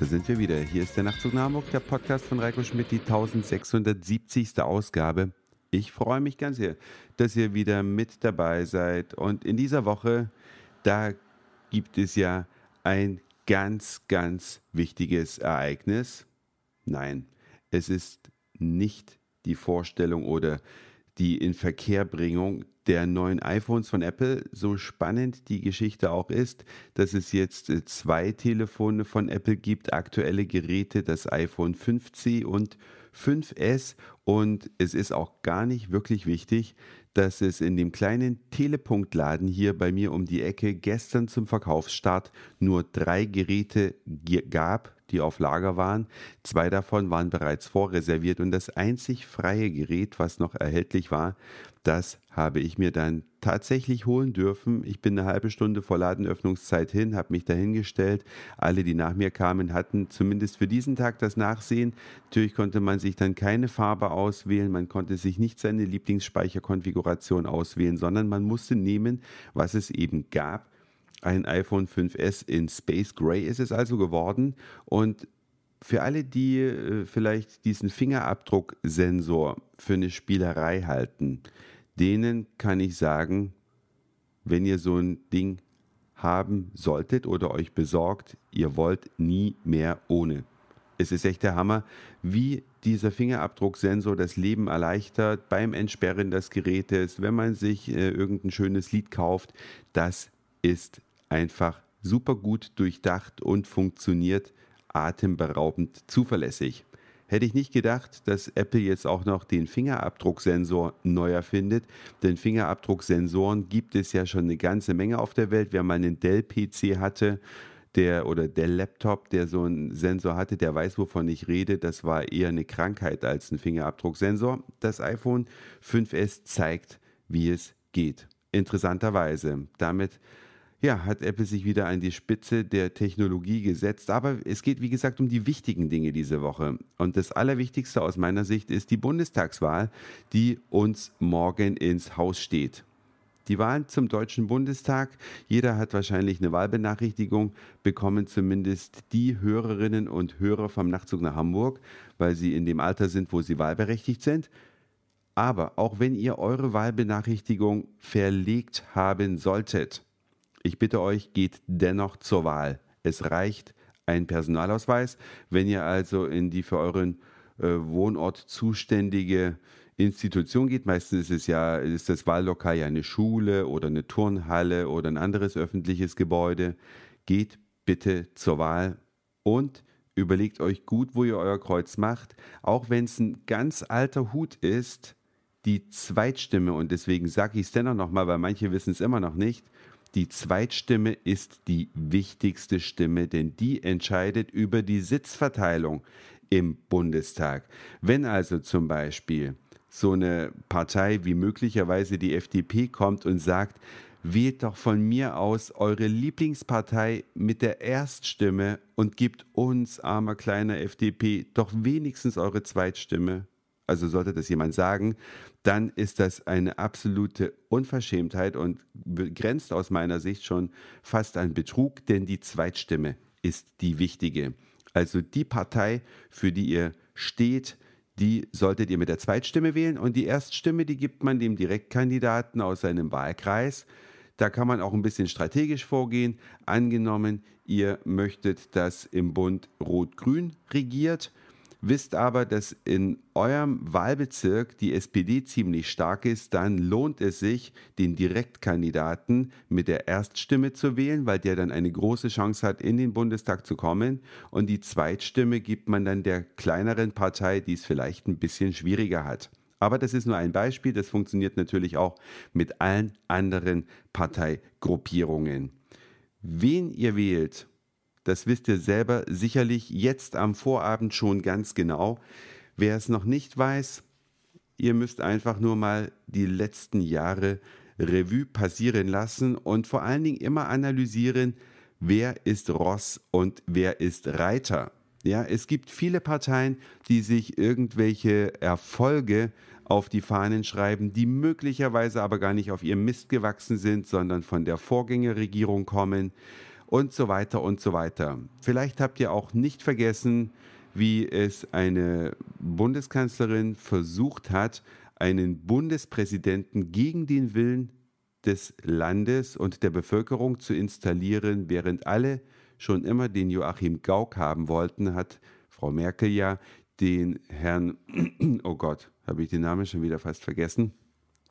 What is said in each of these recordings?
Da sind wir wieder. Hier ist der Nachtzug nach Hamburg, der Podcast von Reiko Schmidt, die 1670. Ausgabe. Ich freue mich ganz sehr, dass ihr wieder mit dabei seid. Und in dieser Woche, da gibt es ja ein ganz, ganz wichtiges Ereignis. Nein, es ist nicht die Vorstellung oder die Inverkehrbringung der neuen iPhones von Apple. So spannend die Geschichte auch ist, dass es jetzt äh, zwei Telefone von Apple gibt, aktuelle Geräte, das iPhone 5C und 5S. Und es ist auch gar nicht wirklich wichtig, dass es in dem kleinen Telepunktladen hier bei mir um die Ecke gestern zum Verkaufsstart nur drei Geräte gab die auf Lager waren. Zwei davon waren bereits vorreserviert und das einzig freie Gerät, was noch erhältlich war, das habe ich mir dann tatsächlich holen dürfen. Ich bin eine halbe Stunde vor Ladenöffnungszeit hin, habe mich dahingestellt. Alle, die nach mir kamen, hatten zumindest für diesen Tag das Nachsehen. Natürlich konnte man sich dann keine Farbe auswählen, man konnte sich nicht seine Lieblingsspeicherkonfiguration auswählen, sondern man musste nehmen, was es eben gab. Ein iPhone 5S in Space Gray ist es also geworden. Und für alle, die äh, vielleicht diesen Fingerabdrucksensor für eine Spielerei halten, denen kann ich sagen, wenn ihr so ein Ding haben solltet oder euch besorgt, ihr wollt nie mehr ohne. Es ist echt der Hammer, wie dieser Fingerabdrucksensor das Leben erleichtert beim Entsperren des Gerätes, wenn man sich äh, irgendein schönes Lied kauft. Das ist einfach super gut durchdacht und funktioniert atemberaubend zuverlässig. Hätte ich nicht gedacht, dass Apple jetzt auch noch den Fingerabdrucksensor neu erfindet, denn Fingerabdrucksensoren gibt es ja schon eine ganze Menge auf der Welt. Wer mal einen Dell-PC hatte, der oder der Laptop, der so einen Sensor hatte, der weiß, wovon ich rede. Das war eher eine Krankheit als ein Fingerabdrucksensor. Das iPhone 5S zeigt, wie es geht. Interessanterweise. Damit ja, hat Apple sich wieder an die Spitze der Technologie gesetzt. Aber es geht, wie gesagt, um die wichtigen Dinge diese Woche. Und das Allerwichtigste aus meiner Sicht ist die Bundestagswahl, die uns morgen ins Haus steht. Die Wahlen zum Deutschen Bundestag. Jeder hat wahrscheinlich eine Wahlbenachrichtigung, bekommen zumindest die Hörerinnen und Hörer vom Nachtzug nach Hamburg, weil sie in dem Alter sind, wo sie wahlberechtigt sind. Aber auch wenn ihr eure Wahlbenachrichtigung verlegt haben solltet, ich bitte euch, geht dennoch zur Wahl. Es reicht ein Personalausweis. Wenn ihr also in die für euren äh, Wohnort zuständige Institution geht, meistens ist es ja, ist das Wahllokal ja eine Schule oder eine Turnhalle oder ein anderes öffentliches Gebäude, geht bitte zur Wahl und überlegt euch gut, wo ihr euer Kreuz macht. Auch wenn es ein ganz alter Hut ist, die Zweitstimme, und deswegen sage ich es dennoch nochmal, weil manche wissen es immer noch nicht, die Zweitstimme ist die wichtigste Stimme, denn die entscheidet über die Sitzverteilung im Bundestag. Wenn also zum Beispiel so eine Partei wie möglicherweise die FDP kommt und sagt, wählt doch von mir aus eure Lieblingspartei mit der Erststimme und gebt uns, armer kleiner FDP, doch wenigstens eure Zweitstimme, also sollte das jemand sagen, dann ist das eine absolute Unverschämtheit und grenzt aus meiner Sicht schon fast an Betrug, denn die Zweitstimme ist die wichtige. Also die Partei, für die ihr steht, die solltet ihr mit der Zweitstimme wählen und die Erststimme, die gibt man dem Direktkandidaten aus seinem Wahlkreis. Da kann man auch ein bisschen strategisch vorgehen. Angenommen, ihr möchtet, dass im Bund Rot-Grün regiert wisst aber, dass in eurem Wahlbezirk die SPD ziemlich stark ist, dann lohnt es sich, den Direktkandidaten mit der Erststimme zu wählen, weil der dann eine große Chance hat, in den Bundestag zu kommen. Und die Zweitstimme gibt man dann der kleineren Partei, die es vielleicht ein bisschen schwieriger hat. Aber das ist nur ein Beispiel, das funktioniert natürlich auch mit allen anderen Parteigruppierungen. Wen ihr wählt das wisst ihr selber sicherlich jetzt am Vorabend schon ganz genau. Wer es noch nicht weiß, ihr müsst einfach nur mal die letzten Jahre Revue passieren lassen und vor allen Dingen immer analysieren, wer ist Ross und wer ist Reiter. Ja, es gibt viele Parteien, die sich irgendwelche Erfolge auf die Fahnen schreiben, die möglicherweise aber gar nicht auf ihrem Mist gewachsen sind, sondern von der Vorgängerregierung kommen und so weiter und so weiter. Vielleicht habt ihr auch nicht vergessen, wie es eine Bundeskanzlerin versucht hat, einen Bundespräsidenten gegen den Willen des Landes und der Bevölkerung zu installieren, während alle schon immer den Joachim Gauck haben wollten, hat Frau Merkel ja den Herrn, oh Gott, habe ich den Namen schon wieder fast vergessen,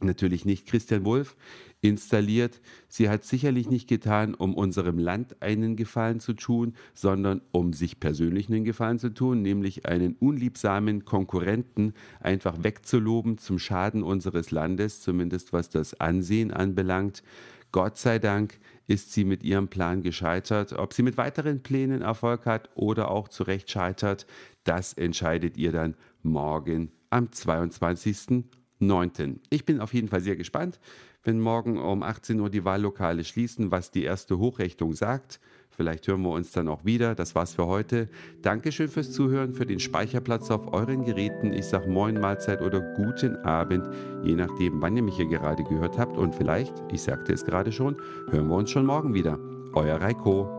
natürlich nicht Christian Wolf installiert. Sie hat sicherlich nicht getan, um unserem Land einen Gefallen zu tun, sondern um sich persönlich einen Gefallen zu tun, nämlich einen unliebsamen Konkurrenten einfach wegzuloben zum Schaden unseres Landes, zumindest was das Ansehen anbelangt. Gott sei Dank ist sie mit ihrem Plan gescheitert. Ob sie mit weiteren Plänen Erfolg hat oder auch zu Recht scheitert, das entscheidet ihr dann morgen am 22. 9. Ich bin auf jeden Fall sehr gespannt, wenn morgen um 18 Uhr die Wahllokale schließen, was die erste Hochrechnung sagt. Vielleicht hören wir uns dann auch wieder. Das war's für heute. Dankeschön fürs Zuhören, für den Speicherplatz auf euren Geräten. Ich sag Moin, Mahlzeit oder guten Abend, je nachdem, wann ihr mich hier gerade gehört habt. Und vielleicht, ich sagte es gerade schon, hören wir uns schon morgen wieder. Euer Reiko.